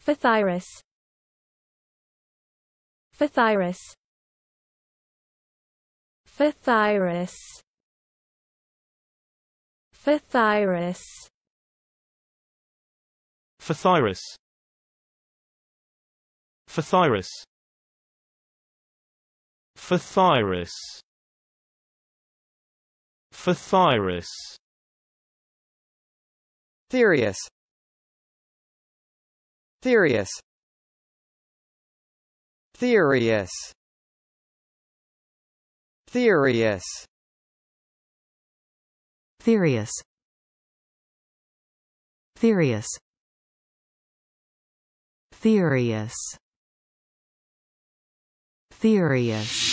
Phathyrus Phathyrus Phathyrus Phathyrus Phathyrus Phathyrus Phathyrus Phathyrus Therius Theorius. Theorius. Theorius. Theorius. Theorius. Theorius. Theorius.